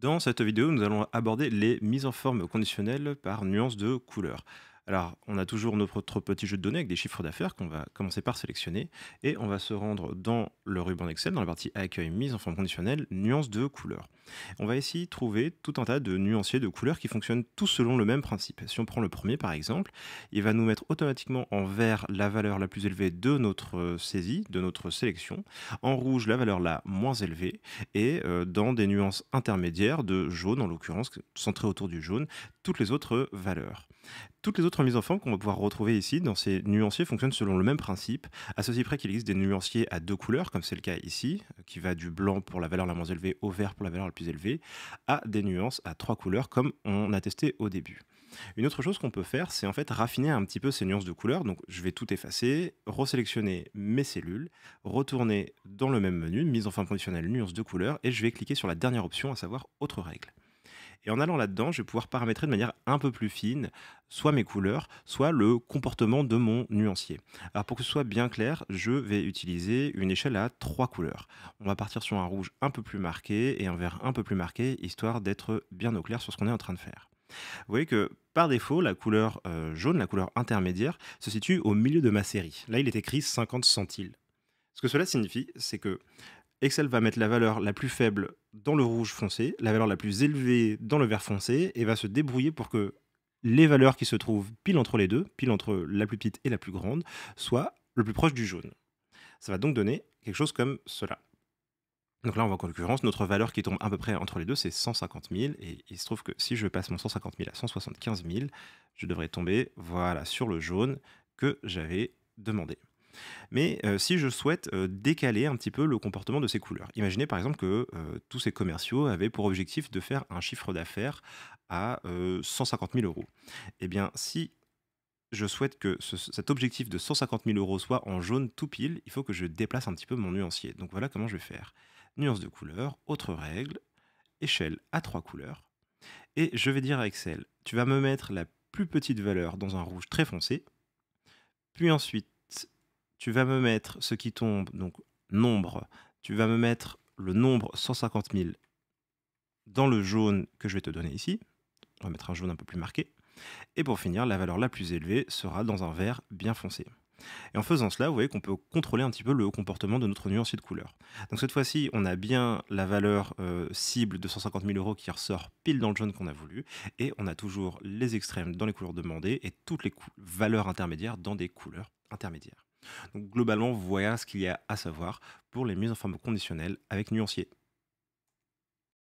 Dans cette vidéo, nous allons aborder les mises en forme conditionnelles par nuance de couleur. Alors, on a toujours notre petit jeu de données avec des chiffres d'affaires qu'on va commencer par sélectionner et on va se rendre dans le ruban Excel, dans la partie accueil, mise en forme conditionnelle, nuances de couleurs. On va ici trouver tout un tas de nuanciers de couleurs qui fonctionnent tous selon le même principe. Si on prend le premier par exemple, il va nous mettre automatiquement en vert la valeur la plus élevée de notre euh, saisie, de notre sélection, en rouge la valeur la moins élevée et euh, dans des nuances intermédiaires de jaune en l'occurrence, centrées autour du jaune, toutes les autres valeurs. Toutes les autres mise en qu'on va pouvoir retrouver ici dans ces nuanciers fonctionne selon le même principe, à ceci près qu'il existe des nuanciers à deux couleurs, comme c'est le cas ici, qui va du blanc pour la valeur la moins élevée au vert pour la valeur la plus élevée, à des nuances à trois couleurs, comme on a testé au début. Une autre chose qu'on peut faire, c'est en fait raffiner un petit peu ces nuances de couleurs. Donc je vais tout effacer, resélectionner mes cellules, retourner dans le même menu, mise en fin conditionnelle, nuances de couleurs, et je vais cliquer sur la dernière option, à savoir autre règle. Et en allant là-dedans, je vais pouvoir paramétrer de manière un peu plus fine soit mes couleurs, soit le comportement de mon nuancier. Alors pour que ce soit bien clair, je vais utiliser une échelle à trois couleurs. On va partir sur un rouge un peu plus marqué et un vert un peu plus marqué, histoire d'être bien au clair sur ce qu'on est en train de faire. Vous voyez que par défaut, la couleur euh, jaune, la couleur intermédiaire, se situe au milieu de ma série. Là, il est écrit 50 centiles. Ce que cela signifie, c'est que Excel va mettre la valeur la plus faible dans le rouge foncé, la valeur la plus élevée dans le vert foncé, et va se débrouiller pour que les valeurs qui se trouvent pile entre les deux, pile entre la plus petite et la plus grande, soient le plus proche du jaune. Ça va donc donner quelque chose comme cela. Donc là, on voit qu'en l'occurrence, notre valeur qui tombe à peu près entre les deux, c'est 150 000. Et il se trouve que si je passe mon 150 000 à 175 000, je devrais tomber voilà, sur le jaune que j'avais demandé mais euh, si je souhaite euh, décaler un petit peu le comportement de ces couleurs. Imaginez par exemple que euh, tous ces commerciaux avaient pour objectif de faire un chiffre d'affaires à 150 000 euros. Eh bien, si je souhaite que cet objectif de 150 000 euros soit en jaune tout pile, il faut que je déplace un petit peu mon nuancier. Donc voilà comment je vais faire. Nuance de couleur, autre règle, échelle à trois couleurs. Et je vais dire à Excel, tu vas me mettre la plus petite valeur dans un rouge très foncé, puis ensuite tu vas me mettre ce qui tombe, donc nombre, tu vas me mettre le nombre 150 000 dans le jaune que je vais te donner ici. On va mettre un jaune un peu plus marqué. Et pour finir, la valeur la plus élevée sera dans un vert bien foncé. Et en faisant cela, vous voyez qu'on peut contrôler un petit peu le comportement de notre nuancier de couleur. Donc cette fois-ci, on a bien la valeur euh, cible de 150 000 euros qui ressort pile dans le jaune qu'on a voulu, et on a toujours les extrêmes dans les couleurs demandées et toutes les valeurs intermédiaires dans des couleurs intermédiaires. Donc globalement, voilà ce qu'il y a à savoir pour les mises en forme conditionnelles avec nuancier.